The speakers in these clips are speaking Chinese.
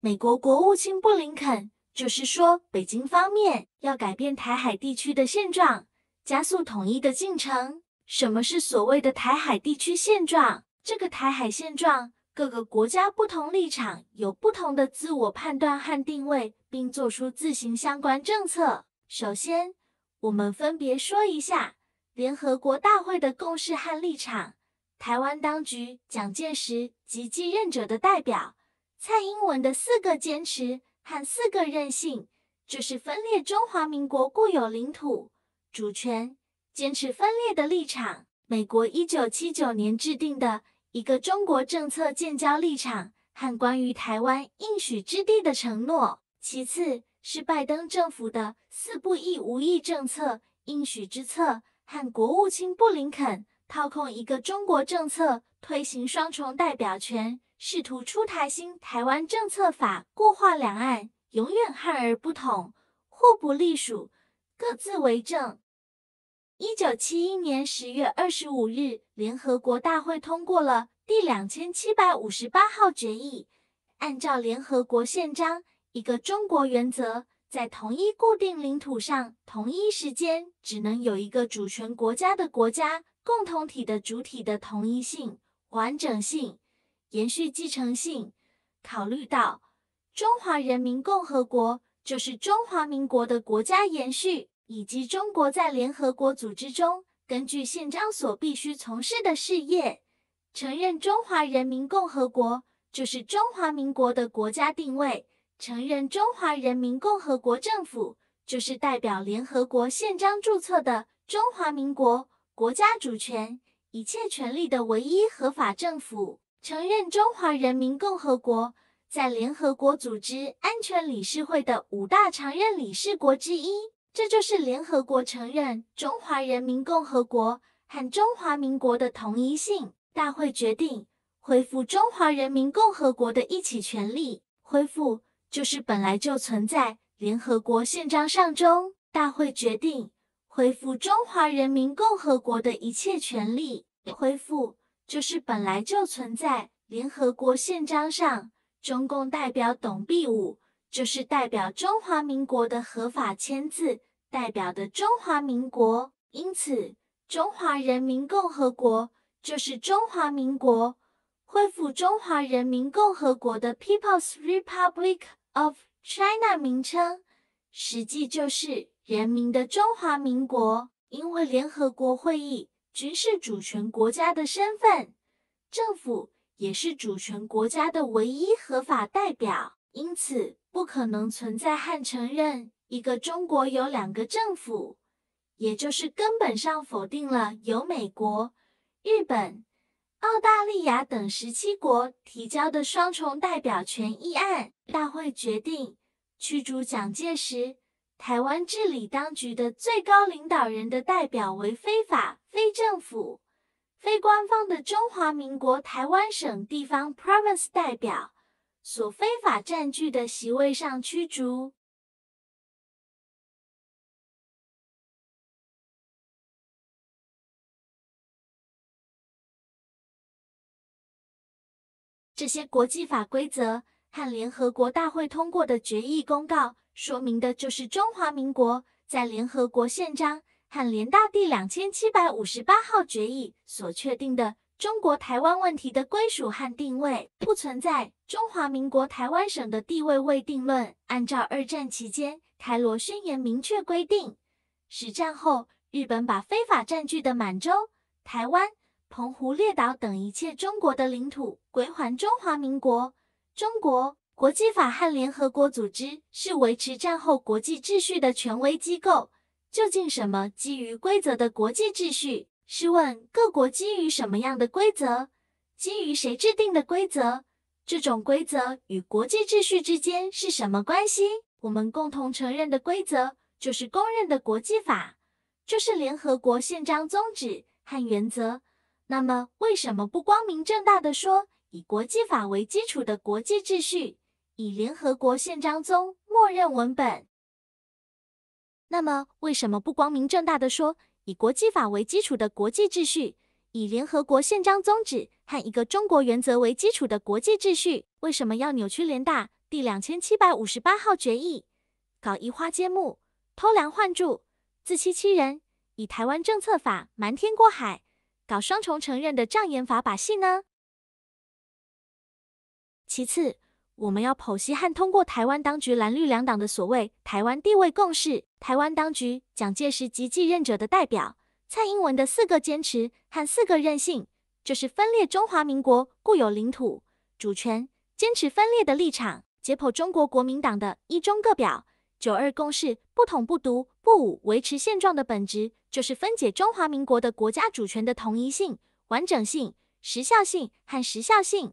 美国国务卿布林肯就是说，北京方面要改变台海地区的现状，加速统一的进程。什么是所谓的台海地区现状？这个台海现状，各个国家不同立场有不同的自我判断和定位，并作出自行相关政策。首先，我们分别说一下联合国大会的共识和立场、台湾当局、蒋介石及继任者的代表。蔡英文的四个坚持和四个任性，就是分裂中华民国固有领土主权、坚持分裂的立场；美国一九七九年制定的一个中国政策、建交立场和关于台湾应许之地的承诺。其次，是拜登政府的四不一无意政策、应许之策和国务卿布林肯掏控一个中国政策、推行双重代表权。试图出台新台湾政策法，固化两岸永远汉而不统、互不隶属、各自为政。一九七一年十月二十五日，联合国大会通过了第两千七百五十八号决议。按照联合国宪章一个中国原则，在同一固定领土上、同一时间只能有一个主权国家的国家共同体的主体的同一性、完整性。延续继承性，考虑到中华人民共和国就是中华民国的国家延续，以及中国在联合国组织中根据宪章所必须从事的事业，承认中华人民共和国就是中华民国的国家定位，承认中华人民共和国政府就是代表联合国宪章注册的中华民国国家主权一切权利的唯一合法政府。承认中华人民共和国在联合国组织安全理事会的五大常任理事国之一，这就是联合国承认中华人民共和国和中华民国的同一性。大会决定恢复中华人民共和国的一起权利，恢复就是本来就存在。联合国宪章上中，大会决定恢复中华人民共和国的一切权利，恢复。就是本来就存在联合国宪章上，中共代表董必武就是代表中华民国的合法签字，代表的中华民国，因此中华人民共和国就是中华民国恢复中华人民共和国的 People's Republic of China 名称，实际就是人民的中华民国，因为联合国会议。行使主权国家的身份，政府也是主权国家的唯一合法代表，因此不可能存在和承认一个中国有两个政府，也就是根本上否定了由美国、日本、澳大利亚等十七国提交的双重代表权议案。大会决定驱逐蒋介石。台湾治理当局的最高领导人的代表为非法、非政府、非官方的中华民国台湾省地方 province 代表所非法占据的席位上驱逐。这些国际法规则和联合国大会通过的决议公告。说明的就是中华民国在联合国宪章和联大第两千七百五十八号决议所确定的中国台湾问题的归属和定位，不存在中华民国台湾省的地位未定论。按照二战期间《开罗宣言》明确规定，实战后日本把非法占据的满洲、台湾、澎湖列岛等一切中国的领土归还中华民国。中国。国际法和联合国组织是维持战后国际秩序的权威机构。究竟什么基于规则的国际秩序？试问各国基于什么样的规则？基于谁制定的规则？这种规则与国际秩序之间是什么关系？我们共同承认的规则就是公认的国际法，就是联合国宪章宗旨和原则。那么为什么不光明正大的说，以国际法为基础的国际秩序？以联合国宪章中默认文本，那么为什么不光明正大的说，以国际法为基础的国际秩序，以联合国宪章宗旨和一个中国原则为基础的国际秩序，为什么要扭曲联大第两千七百五十八号决议，搞移花接木、偷梁换柱、自欺欺人，以台湾政策法瞒天过海，搞双重承认的障眼法把戏呢？其次。我们要剖析和通过台湾当局蓝绿两党的所谓“台湾地位共识。台湾当局蒋介石及继任者的代表蔡英文的四个坚持和四个任性，就是分裂中华民国固有领土主权、坚持分裂的立场；解剖中国国民党的“一中各表”、“九二共识”、不统、不独、不武，维持现状的本质，就是分解中华民国的国家主权的同一性、完整性、时效性和时效性。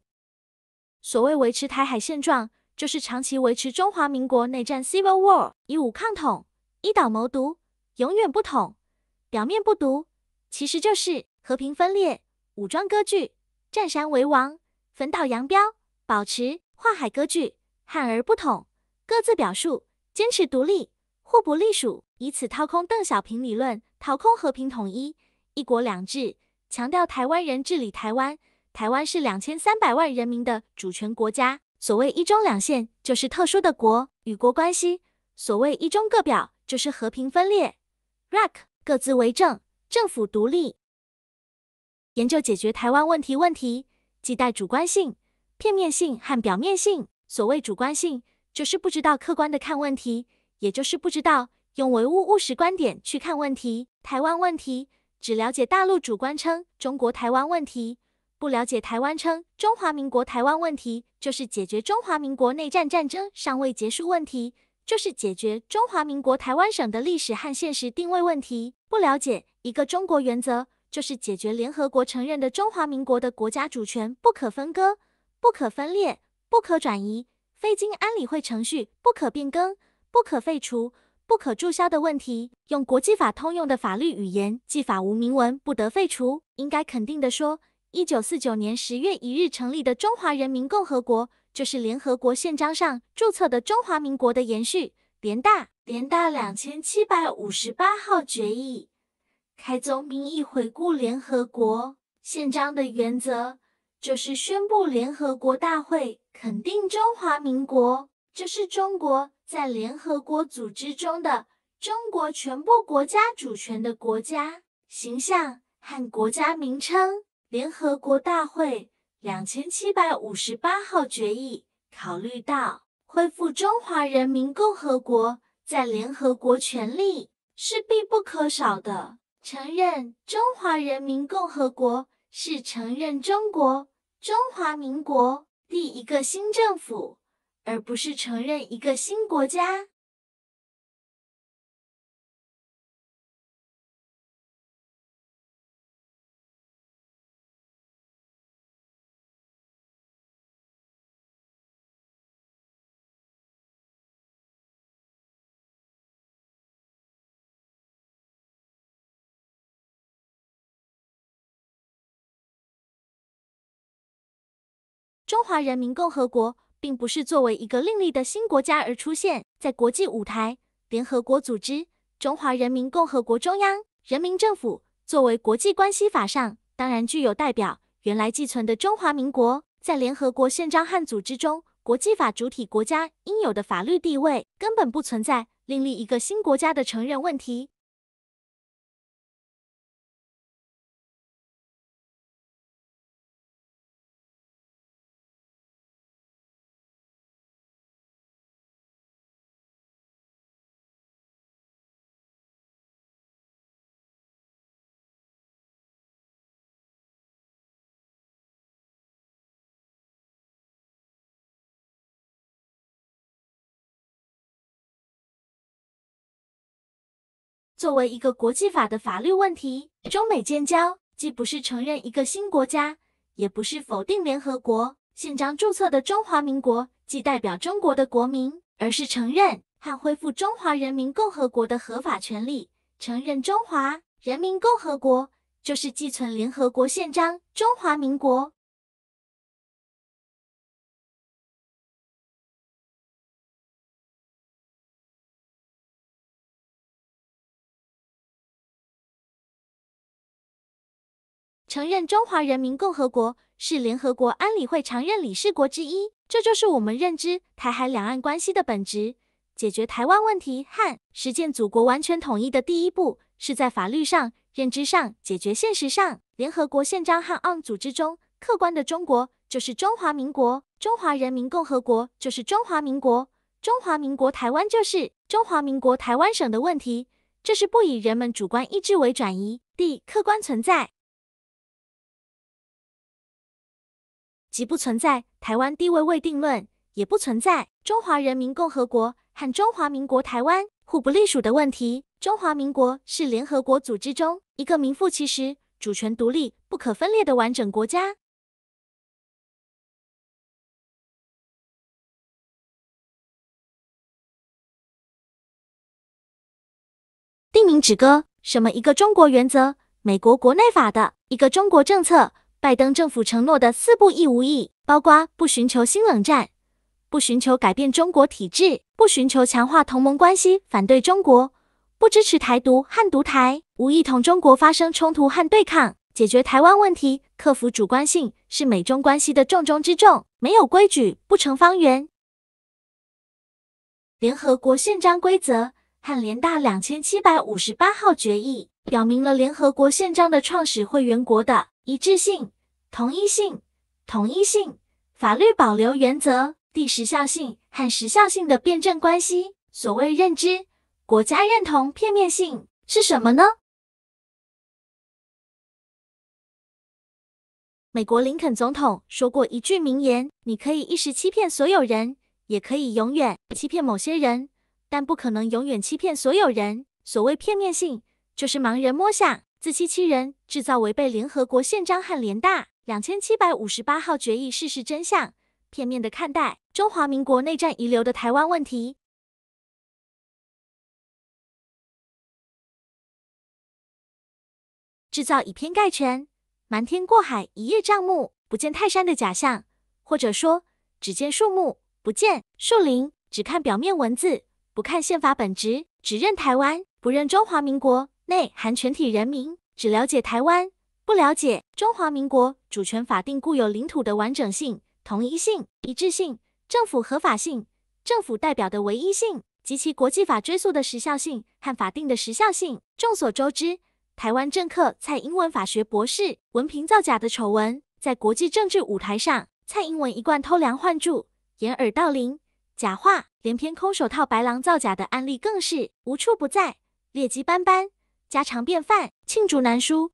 所谓维持台海现状，就是长期维持中华民国内战 （civil war），以武抗统，一岛谋独，永远不统，表面不独，其实就是和平分裂、武装割据、占山为王、分道扬镳，保持化海割据，汉而不统，各自表述，坚持独立，互不隶属，以此掏空邓小平理论，掏空和平统一、一国两制，强调台湾人治理台湾。台湾是两千三百万人民的主权国家。所谓“一中两线”，就是特殊的国与国关系。所谓“一中各表”，就是和平分裂，rac 各自为政，政府独立。研究解决台湾问题问题，既带主观性、片面性和表面性。所谓主观性，就是不知道客观的看问题，也就是不知道用唯物务实观点去看问题。台湾问题只了解大陆主观称中国台湾问题。不了解台湾称中华民国台湾问题，就是解决中华民国内战战争尚未结束问题，就是解决中华民国台湾省的历史和现实定位问题。不了解一个中国原则，就是解决联合国承认的中华民国的国家主权不可分割、不可分裂、不可转移、非经安理会程序不可变更、不可废除、不可注销的问题。用国际法通用的法律语言，即法无明文不得废除。应该肯定的说。一九四九年十月一日成立的中华人民共和国，就是联合国宪章上注册的中华民国的延续。联大联大两千七百五十八号决议开宗明义回顾联合国宪章的原则，就是宣布联合国大会肯定中华民国，这是中国在联合国组织中的中国全部国家主权的国家形象和国家名称。联合国大会两千七百五十八号决议考虑到恢复中华人民共和国在联合国权利是必不可少的，承认中华人民共和国是承认中国中华民国第一个新政府，而不是承认一个新国家。中华人民共和国并不是作为一个另立的新国家而出现在国际舞台。联合国组织、中华人民共和国中央人民政府作为国际关系法上，当然具有代表原来寄存的中华民国在联合国宪章和组织中，国际法主体国家应有的法律地位根本不存在，另立一个新国家的承认问题。作为一个国际法的法律问题，中美建交既不是承认一个新国家，也不是否定联合国宪章注册的中华民国，既代表中国的国民，而是承认和恢复中华人民共和国的合法权利。承认中华人民共和国，就是寄存联合国宪章中华民国。承认中华人民共和国是联合国安理会常任理事国之一，这就是我们认知台海两岸关系的本质。解决台湾问题和实践祖国完全统一的第一步，是在法律上、认知上解决现实上。联合国宪章和 ON 组织中，客观的中国就是中华民国，中华人民共和国就是中华民国，中华民国台湾就是中华民国台湾省的问题。这是不以人们主观意志为转移第客观存在。即不存在台湾地位未定论，也不存在中华人民共和国和中华民国台湾互不隶属的问题。中华民国是联合国组织中一个名副其实、主权独立、不可分裂的完整国家。定名止戈，什么一个中国原则？美国国内法的一个中国政策。拜登政府承诺的四不一无意，包括不寻求新冷战，不寻求改变中国体制，不寻求强化同盟关系，反对中国，不支持台独和独台，无意同中国发生冲突和对抗。解决台湾问题，克服主观性，是美中关系的重中之重。没有规矩，不成方圆。联合国宪章规则和联大两千七百五十八号决议，表明了联合国宪章的创始会员国的一致性。同一性、同一性、法律保留原则、第时效性和时效性的辩证关系。所谓认知国家认同片面性是什么呢？美国林肯总统说过一句名言：“你可以一时欺骗所有人，也可以永远欺骗某些人，但不可能永远欺骗所有人。”所谓片面性，就是盲人摸象、自欺欺人，制造违背联合国宪章和联大。两千七百五十八号决议，事实真相，片面的看待中华民国内战遗留的台湾问题，制造以偏概全、瞒天过海、一叶障目、不见泰山的假象，或者说，只见树木，不见树林；只看表面文字，不看宪法本质；只认台湾，不认中华民国内含全体人民；只了解台湾。不了解中华民国主权、法定固有领土的完整性、统一性、一致性，政府合法性，政府代表的唯一性及其国际法追溯的时效性和法定的时效性。众所周知，台湾政客蔡英文法学博士文凭造假的丑闻，在国际政治舞台上，蔡英文一贯偷梁换柱、掩耳盗铃、假话连篇、空手套白狼造假的案例更是无处不在，劣迹斑斑，家常便饭，罄竹难书。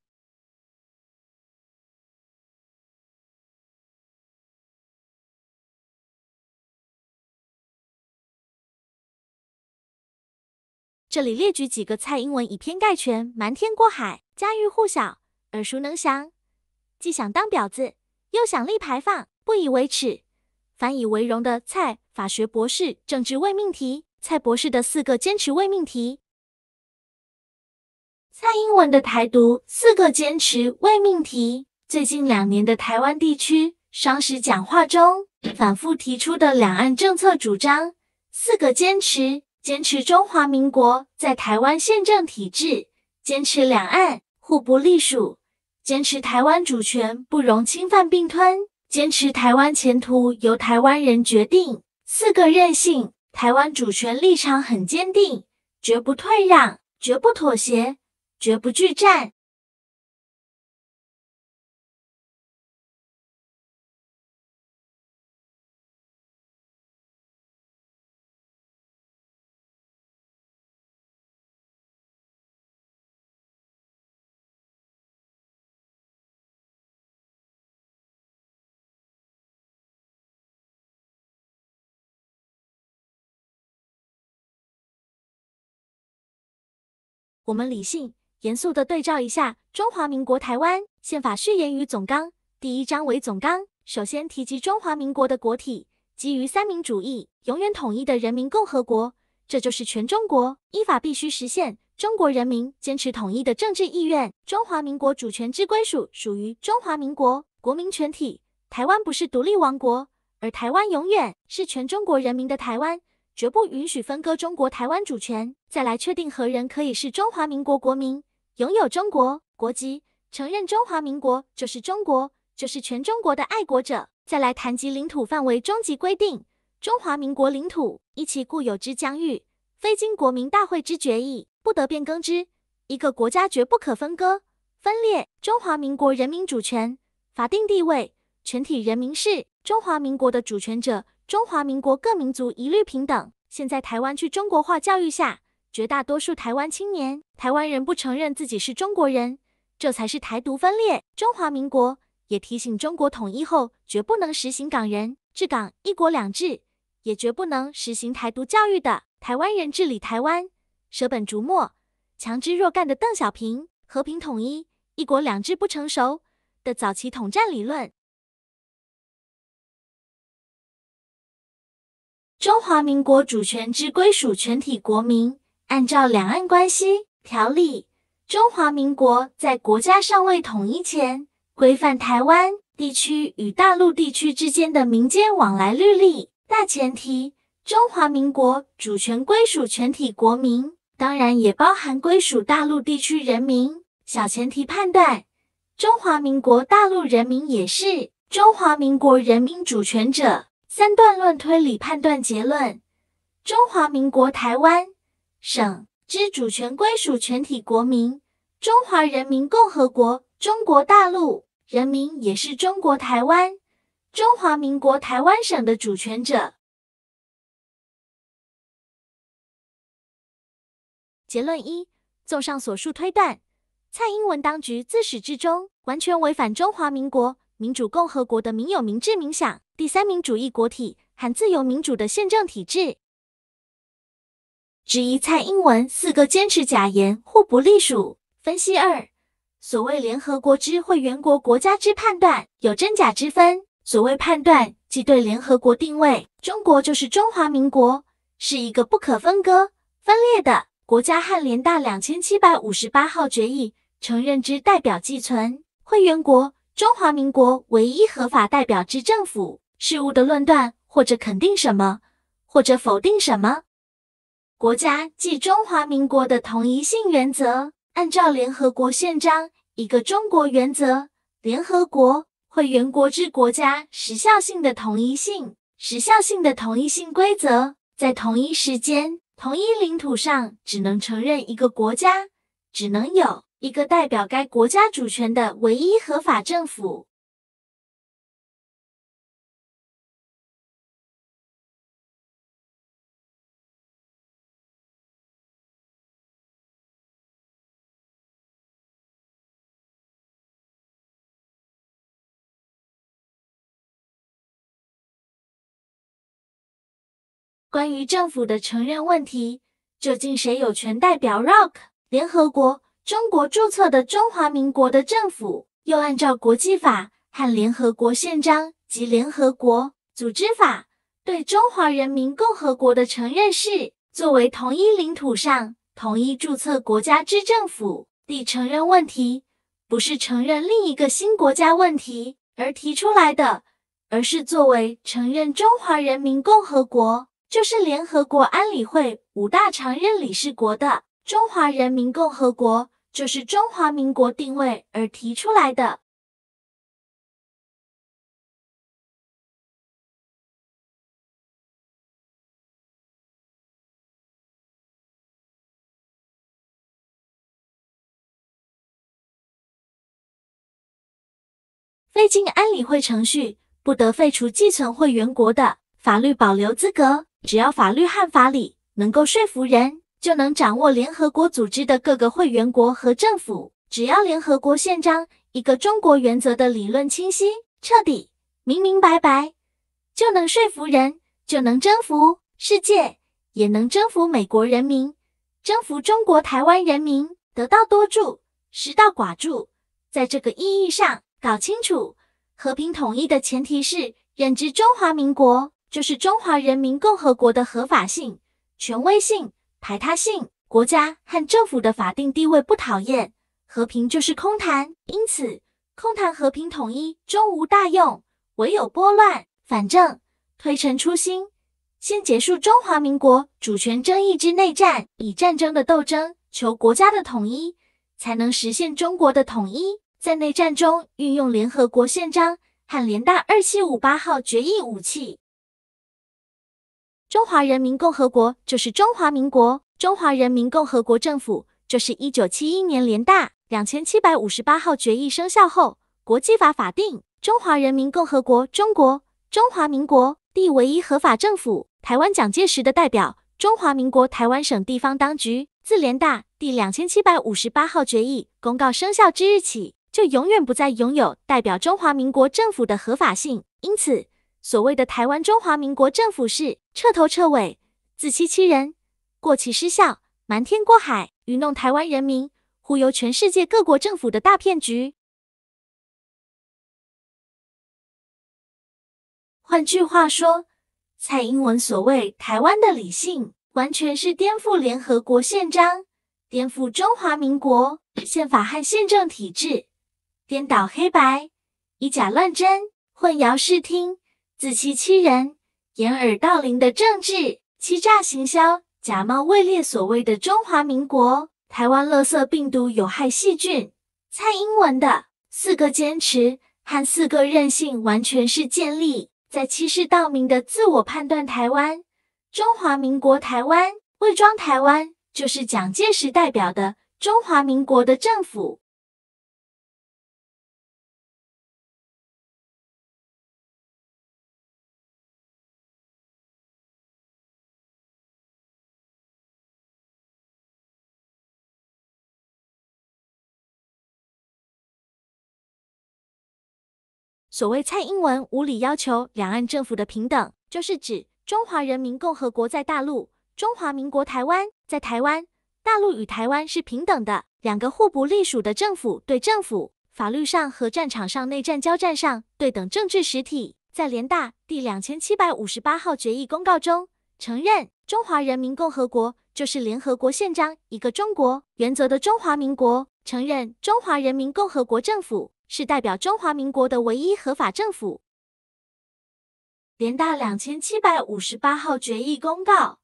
这里列举几个蔡英文以偏概全、瞒天过海、家喻户晓、耳熟能详，既想当婊子又想立牌坊，不以为耻，反以为荣的蔡法学博士政治伪命题。蔡博士的四个坚持伪命题。蔡英文的台独四个坚持伪命题。最近两年的台湾地区双十讲话中反复提出的两岸政策主张四个坚持。坚持中华民国在台湾宪政体制，坚持两岸互不隶属，坚持台湾主权不容侵犯并吞，坚持台湾前途由台湾人决定。四个任性，台湾主权立场很坚定，绝不退让，绝不妥协，绝不拒战。我们理性、严肃地对照一下《中华民国台湾宪法》序言与总纲，第一章为总纲，首先提及中华民国的国体，基于三民主义、永远统一的人民共和国，这就是全中国依法必须实现中国人民坚持统一的政治意愿。中华民国主权之归属属于中华民国国民全体，台湾不是独立王国，而台湾永远是全中国人民的台湾。绝不允许分割中国台湾主权，再来确定何人可以是中华民国国民，拥有中国国籍，承认中华民国就是中国，就是全中国的爱国者。再来谈及领土范围终极规定，中华民国领土一其固有之疆域，非经国民大会之决议，不得变更之。一个国家绝不可分割、分裂。中华民国人民主权法定地位，全体人民是中华民国的主权者。中华民国各民族一律平等。现在台湾去中国化教育下，绝大多数台湾青年、台湾人不承认自己是中国人，这才是台独分裂中华民国。也提醒中国统一后，绝不能实行港人治港、一国两制，也绝不能实行台独教育的台湾人治理台湾，舍本逐末、强之若干的邓小平和平统一、一国两制不成熟的早期统战理论。中华民国主权之归属全体国民。按照《两岸关系条例》，中华民国在国家尚未统一前，规范台湾地区与大陆地区之间的民间往来律例。大前提：中华民国主权归属全体国民，当然也包含归属大陆地区人民。小前提判断：中华民国大陆人民也是中华民国人民主权者。三段论推理判断结论：中华民国台湾省之主权归属全体国民，中华人民共和国中国大陆人民也是中国台湾、中华民国台湾省的主权者。结论一：综上所述，推断蔡英文当局自始至终完全违反中华民国民主共和国的民有、民治、民享。第三名主义国体含自由民主的宪政体制，质疑蔡英文四个坚持假言互不隶属。分析二：所谓联合国之会员国国家之判断有真假之分。所谓判断，即对联合国定位。中国就是中华民国，是一个不可分割、分裂的国家。汉联大两千七百五十八号决议承认之代表寄存会员国中华民国唯一合法代表之政府。事物的论断，或者肯定什么，或者否定什么。国家即中华民国的同一性原则，按照联合国宪章“一个中国”原则，联合国会员国之国家时效性的同一性，时效性的同一性规则，在同一时间、同一领土上，只能承认一个国家，只能有一个代表该国家主权的唯一合法政府。关于政府的承认问题，究竟谁有权代表 ROC（ 联合国中国注册的中华民国的政府）？又按照国际法和联合国宪章及联合国组织法，对中华人民共和国的承认是作为同一领土上同一注册国家之政府的承认问题，不是承认另一个新国家问题而提出来的，而是作为承认中华人民共和国。就是联合国安理会五大常任理事国的中华人民共和国，就是中华民国定位而提出来的。未经安理会程序，不得废除继承会员国的法律保留资格。只要法律和法理能够说服人，就能掌握联合国组织的各个会员国和政府。只要联合国宪章“一个中国”原则的理论清晰、彻底、明明白白，就能说服人，就能征服世界，也能征服美国人民，征服中国台湾人民。得道多助，失道寡助。在这个意义上，搞清楚和平统一的前提是认知中华民国。就是中华人民共和国的合法性、权威性、排他性，国家和政府的法定地位不讨厌，和平就是空谈。因此，空谈和平统一终无大用，唯有拨乱反正，推陈出新。先结束中华民国主权争议之内战，以战争的斗争求国家的统一，才能实现中国的统一。在内战中运用联合国宪章和联大二七五八号决议武器。中华人民共和国就是中华民国。中华人民共和国政府就是一九七一年联大两千七百五十八号决议生效后，国际法法定中华人民共和国中国中华民国第唯一合法政府。台湾蒋介石的代表，中华民国台湾省地方当局，自联大第两千七百五十八号决议公告生效之日起，就永远不再拥有代表中华民国政府的合法性。因此。所谓的台湾中华民国政府是彻头彻尾、自欺欺人、过期失效、瞒天过海、愚弄台湾人民、忽悠全世界各国政府的大骗局。换句话说，蔡英文所谓台湾的理性，完全是颠覆联合国宪章、颠覆中华民国宪法和宪政体制、颠倒黑白、以假乱真、混淆视听。自欺欺人、掩耳盗铃的政治欺诈行销、假冒伪劣，所谓的中华民国、台湾乐色病毒、有害细菌。蔡英文的四个坚持和四个任性，完全是建立在欺世盗名的自我判断。台湾、中华民国、台湾伪装台湾，就是蒋介石代表的中华民国的政府。所谓蔡英文无理要求两岸政府的平等，就是指中华人民共和国在大陆，中华民国台湾在台湾，大陆与台湾是平等的两个互不隶属的政府对政府，法律上和战场上内战交战上对等政治实体。在联大第两千七百五十八号决议公告中，承认中华人民共和国就是联合国宪章一个中国原则的中华民国，承认中华人民共和国政府。是代表中华民国的唯一合法政府。联大两千七百五十八号决议公告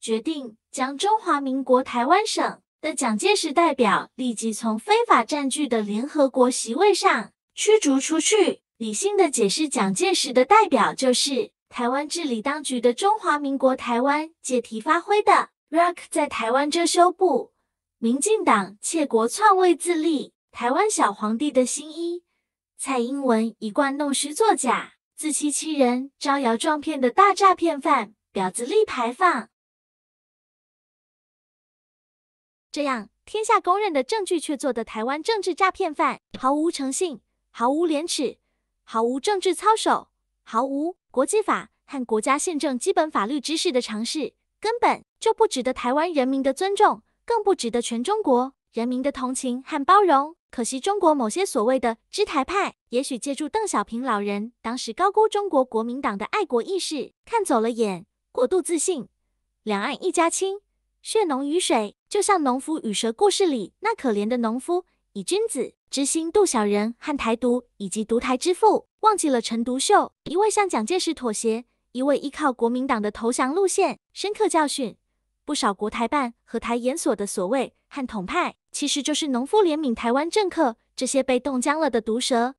决定，将中华民国台湾省的蒋介石代表立即从非法占据的联合国席位上驱逐出去。理性的解释，蒋介石的代表就是台湾治理当局的中华民国台湾借题发挥的。Rock 在台湾遮羞布，民进党窃国篡位自立。台湾小皇帝的新衣，蔡英文一贯弄虚作假、自欺欺人、招摇撞骗的大诈骗犯，婊子立牌坊。这样天下公认的证据，却做的台湾政治诈骗犯，毫无诚信，毫无廉耻，毫无政治操守，毫无国际法和国家宪政基本法律知识的尝试，根本就不值得台湾人民的尊重，更不值得全中国人民的同情和包容。可惜，中国某些所谓的“知台派”，也许借助邓小平老人当时高估中国国民党的爱国意识，看走了眼，过度自信。两岸一家亲，血浓于水，就像农夫与蛇故事里那可怜的农夫，以君子之心度小人，和台独以及独台之父，忘记了陈独秀一位向蒋介石妥协，一位依靠国民党的投降路线，深刻教训。不少国台办和台研所的所谓“汉统派”。其实就是农夫怜悯台湾政客这些被冻僵了的毒蛇。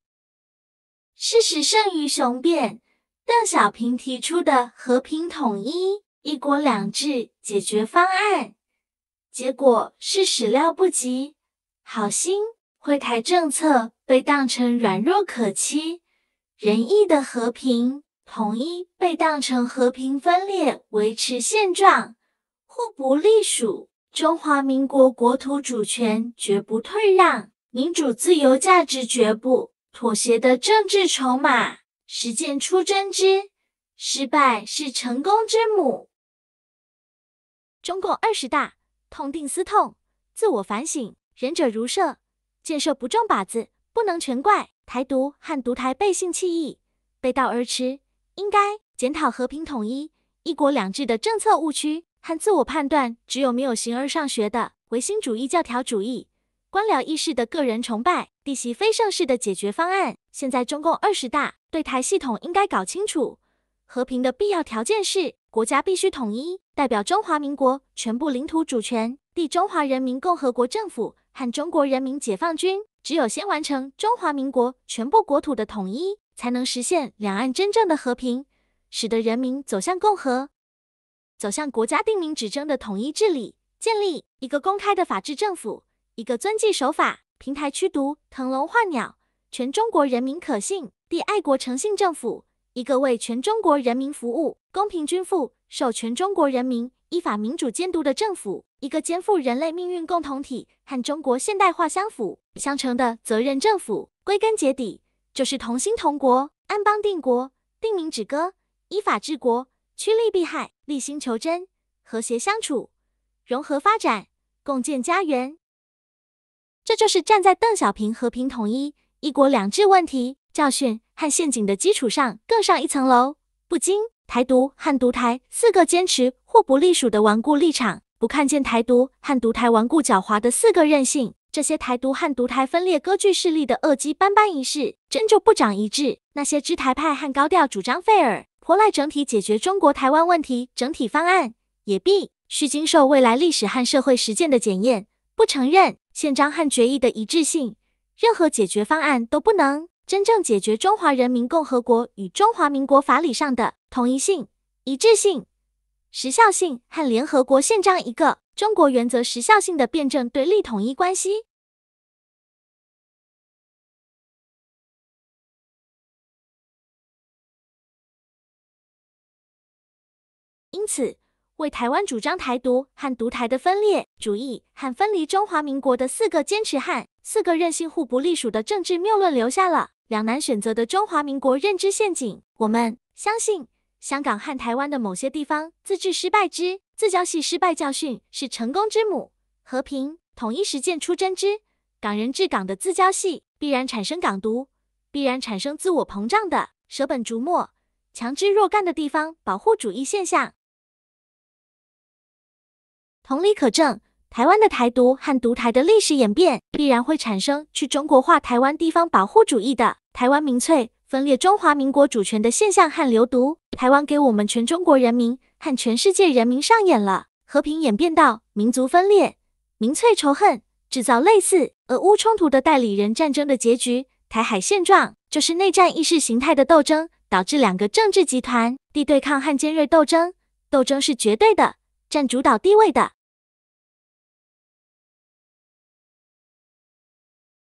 事实胜于雄辩，邓小平提出的和平统一、一国两制解决方案，结果是始料不及。好心会台政策被当成软弱可欺，仁义的和平统一被当成和平分裂，维持现状，互不隶属。中华民国国土主权绝不退让，民主自由价值绝不妥协的政治筹码。实践出真知，失败是成功之母。中共二十大痛定思痛，自我反省。仁者如射，箭射不中靶子，不能全怪台独和独台背信弃义，背道而驰。应该检讨和平统一、一国两制的政策误区。和自我判断，只有没有形而上学的唯心主义教条主义、官僚意识的个人崇拜、地媳非盛世的解决方案。现在中共二十大对台系统应该搞清楚，和平的必要条件是国家必须统一，代表中华民国全部领土主权。地中华人民共和国政府和中国人民解放军，只有先完成中华民国全部国土的统一，才能实现两岸真正的和平，使得人民走向共和。走向国家定民指征的统一治理，建立一个公开的法治政府，一个遵纪守法、平台驱毒、腾龙换鸟、全中国人民可信的爱国诚信政府，一个为全中国人民服务、公平均富、受全中国人民依法民主监督的政府，一个肩负人类命运共同体和中国现代化相辅相成的责任政府。归根结底，就是同心同国、安邦定国、定民止戈、依法治国。趋利避害，立心求真，和谐相处，融合发展，共建家园。这就是站在邓小平和平统一、一国两制问题教训和陷阱的基础上，更上一层楼。不经台独、和独、台四个坚持或不隶属的顽固立场，不看见台独、和独、台顽固狡猾的四个任性，这些台独、和独、台分裂割据势力的恶鸡斑斑一事，真就不长一智。那些支台派和高调主张费尔。拖赖整体解决中国台湾问题整体方案也必需经受未来历史和社会实践的检验。不承认宪章和决议的一致性，任何解决方案都不能真正解决中华人民共和国与中华民国法理上的同一性、一致性、时效性和联合国宪章一个中国原则时效性的辩证对立统一关系。此为台湾主张台独和独台的分裂主义和分离中华民国的四个坚持和四个任性互不隶属的政治谬论，留下了两难选择的中华民国认知陷阱。我们相信，香港和台湾的某些地方自治失败之自交系失败教训是成功之母，和平统一实践出真知。港人治港的自交系必然产生港独，必然产生自我膨胀的舍本逐末、强之弱干的地方保护主义现象。同理可证，台湾的台独和独台的历史演变，必然会产生去中国化、台湾地方保护主义的台湾民粹分裂中华民国主权的现象和流毒。台湾给我们全中国人民和全世界人民上演了和平演变到民族分裂、民粹仇恨，制造类似俄乌冲突的代理人战争的结局。台海现状就是内战意识形态的斗争，导致两个政治集团的对抗和尖锐斗争。斗争是绝对的，占主导地位的。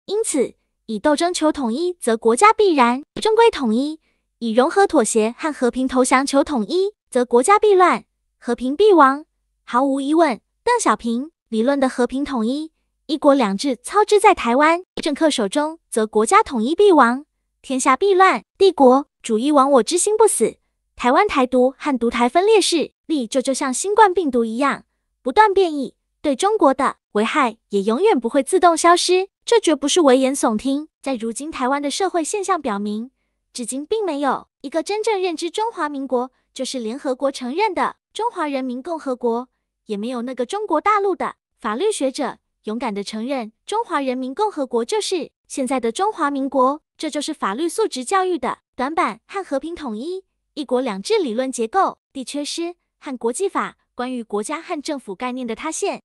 因此，以斗争求统一，则国家必然终归统一；以融合、妥协和和平投降求统一，则国家必乱，和平必亡。毫无疑问，邓小平理论的和平统一“一国两制”操之在台湾政客手中，则国家统一必亡，天下必乱。帝国主义亡我之心不死，台湾台独和独台分裂势力，就就像新冠病毒一样，不断变异，对中国的危害也永远不会自动消失。这绝不是危言耸听，在如今台湾的社会现象表明，至今并没有一个真正认知中华民国就是联合国承认的中华人民共和国，也没有那个中国大陆的法律学者勇敢地承认中华人民共和国就是现在的中华民国。这就是法律素质教育的短板和和平统一“一国两制”理论结构的缺失和国际法关于国家和政府概念的塌陷。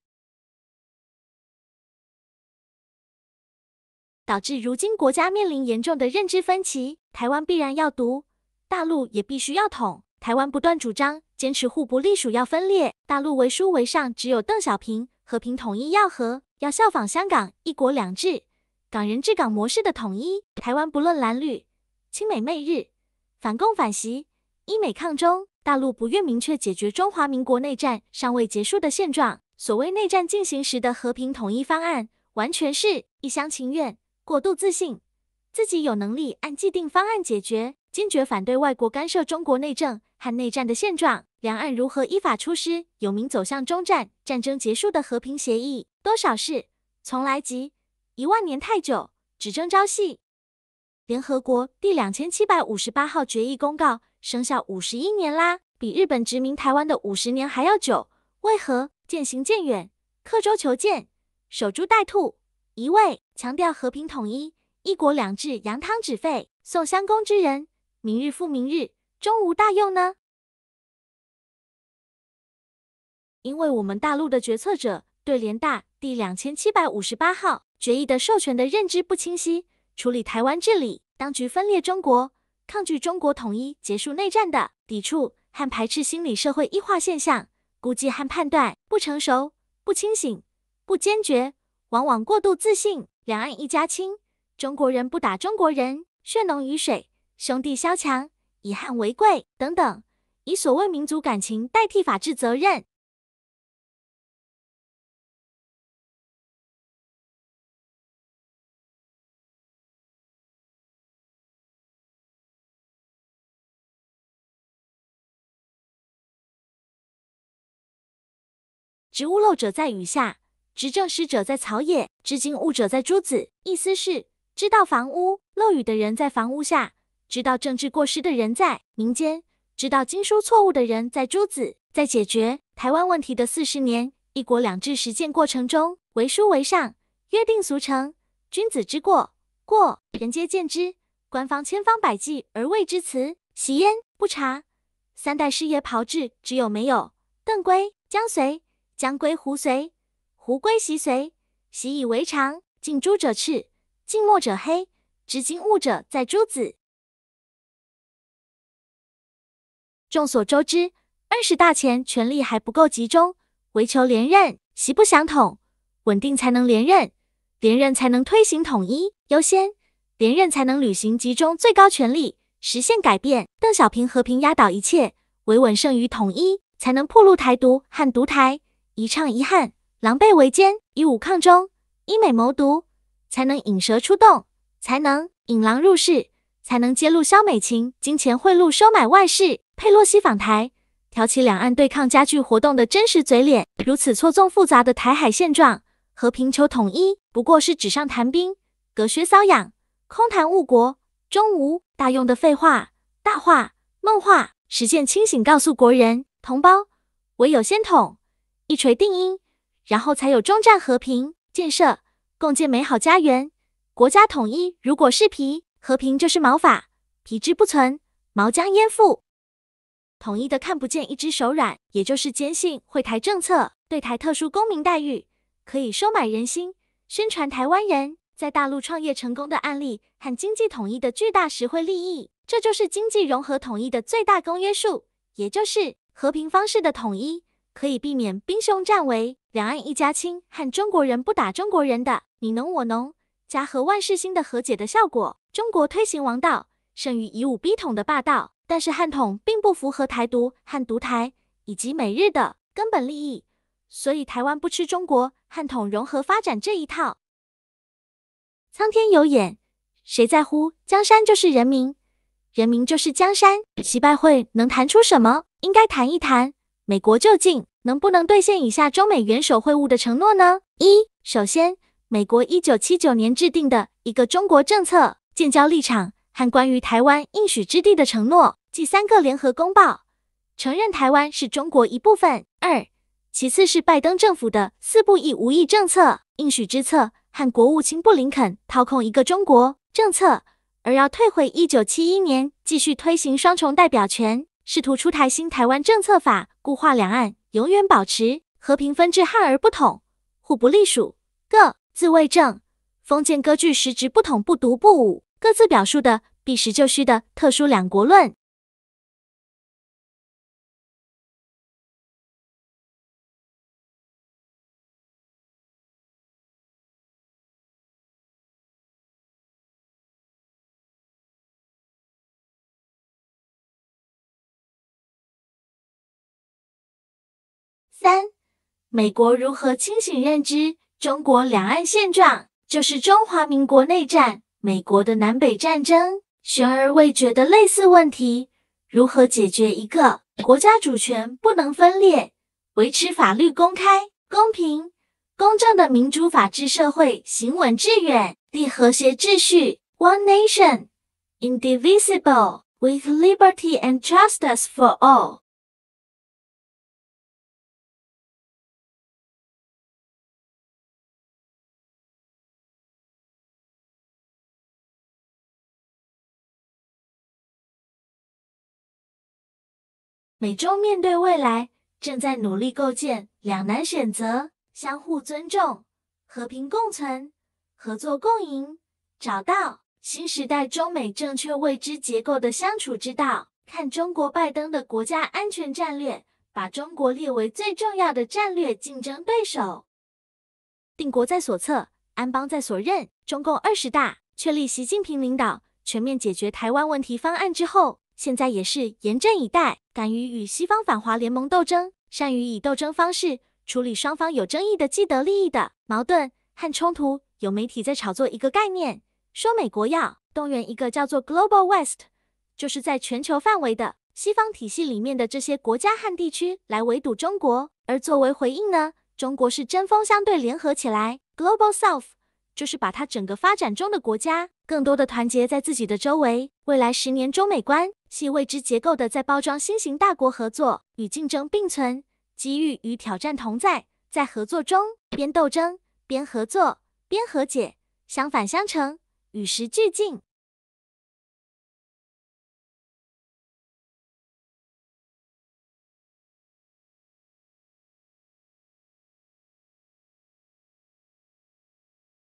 导致如今国家面临严重的认知分歧，台湾必然要独，大陆也必须要统。台湾不断主张坚持互不隶属要分裂，大陆为书为上，只有邓小平和平统一要和，要效仿香港一国两制、港人治港模式的统一。台湾不论蓝绿，亲美媚日，反共反习，依美抗中。大陆不愿明确解决中华民国内战尚未结束的现状，所谓内战进行时的和平统一方案，完全是一厢情愿。过度自信，自己有能力按既定方案解决，坚决反对外国干涉中国内政和内战的现状。两岸如何依法出师，有名走向中战战争结束的和平协议？多少事从来急，一万年太久，只争朝夕。联合国第两千七百五十八号决议公告生效五十一年啦，比日本殖民台湾的五十年还要久。为何渐行渐远，刻舟求剑，守株待兔，一位？强调和平统一、一国两制，扬汤止沸。宋襄公之人，明日复明日，终无大用呢？因为我们大陆的决策者对联大第两千七百五十八号决议的授权的认知不清晰，处理台湾治理、当局分裂中国、抗拒中国统一、结束内战的抵触和排斥心理社会异化现象，估计和判断不成熟、不清醒、不坚决，往往过度自信。两岸一家亲，中国人不打中国人，血浓于水，兄弟相强，以汉为贵等等，以所谓民族感情代替法治责任。植物漏者在雨下。执政师者在草野，知经务者在诸子。意思是知道房屋漏雨的人在房屋下，知道政治过失的人在民间，知道经书错误的人在诸子。在解决台湾问题的四十年一国两制实践过程中，为书为上，约定俗成。君子之过，过人皆见之。官方千方百计而谓之辞，习焉不察。三代师爷炮制，只有没有。邓圭、江随，江圭胡随。无归习随，习以为常；近朱者赤，近墨者黑。知今吾者在朱子。众所周知，二十大前权力还不够集中，唯求连任，习不想统，稳定才能连任，连任才能推行统一优先，连任才能履行集中最高权力，实现改变。邓小平和平压倒一切，维稳胜于统一，才能破路台独和独台，一唱一和。狼狈为奸，以武抗中，以美谋独，才能引蛇出洞，才能引狼入室，才能揭露萧美琴金钱贿赂收买外事佩洛西访台，挑起两岸对抗加剧活动的真实嘴脸。如此错综复杂的台海现状，和平求统一不过是纸上谈兵，隔靴搔痒，空谈误国，终无大用的废话、大话、梦话。实践清醒，告诉国人同胞，唯有先统，一锤定音。然后才有终战和平建设，共建美好家园，国家统一。如果是皮和平，就是毛法，皮之不存，毛将焉附？统一的看不见一只手软，也就是坚信“会台”政策，对台特殊公民待遇，可以收买人心，宣传台湾人在大陆创业成功的案例和经济统一的巨大实惠利益，这就是经济融合统一的最大公约数，也就是和平方式的统一，可以避免兵凶战危。两岸一家亲和中国人不打中国人的你侬我侬、家和万事兴的和解的效果，中国推行王道，胜于以武逼统的霸道。但是汉统并不符合台独、汉独台以及美日的根本利益，所以台湾不吃中国汉统融合发展这一套。苍天有眼，谁在乎江山就是人民，人民就是江山？习拜会能谈出什么？应该谈一谈美国就近。能不能兑现以下中美元首会晤的承诺呢？一、首先，美国一九七九年制定的一个中国政策、建交立场和关于台湾应许之地的承诺，即三个联合公报，承认台湾是中国一部分。二、其次是拜登政府的“四不一无意”政策、应许之策和国务卿布林肯掏空一个中国政策，而要退回一九七一年，继续推行双重代表权，试图出台新台湾政策法。固化两岸，永远保持和平分治，汉而不统，互不隶属，各自为政，封建割据，实则不统不独不武，各自表述的避实就虚的特殊两国论。三，美国如何清醒认知中国两岸现状？就是中华民国内战，美国的南北战争，悬而未决的类似问题，如何解决？一个国家主权不能分裂，维持法律公开、公平、公正的民主法治社会，行稳致远，立和谐秩序。One nation, indivisible, with liberty and justice for all. 美中面对未来，正在努力构建两难选择、相互尊重、和平共存、合作共赢，找到新时代中美正确未知结构的相处之道。看中国拜登的国家安全战略，把中国列为最重要的战略竞争对手。定国在所策，安邦在所任。中共二十大确立习近平领导，全面解决台湾问题方案之后。现在也是严阵以待，敢于与西方反华联盟斗争，善于以斗争方式处理双方有争议的既得利益的矛盾和冲突。有媒体在炒作一个概念，说美国要动员一个叫做 Global West，就是在全球范围的西方体系里面的这些国家和地区来围堵中国。而作为回应呢，中国是针锋相对联合起来 Global South，就是把它整个发展中的国家。更多的团结在自己的周围。未来十年，中美关系未知结构的在包装，新型大国合作与竞争并存，机遇与挑战同在，在合作中边斗争边合作边和解，相反相成，与时俱进。